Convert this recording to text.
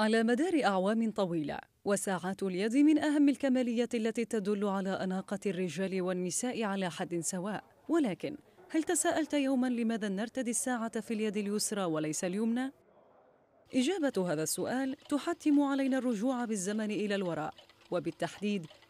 على مدار أعوام طويلة وساعات اليد من أهم الكماليات التي تدل على أناقة الرجال والنساء على حد سواء ولكن هل تساءلت يوما لماذا نرتدي الساعة في اليد اليسرى وليس اليمنى؟ إجابة هذا السؤال تحتم علينا الرجوع بالزمن إلى الوراء وبالتحديد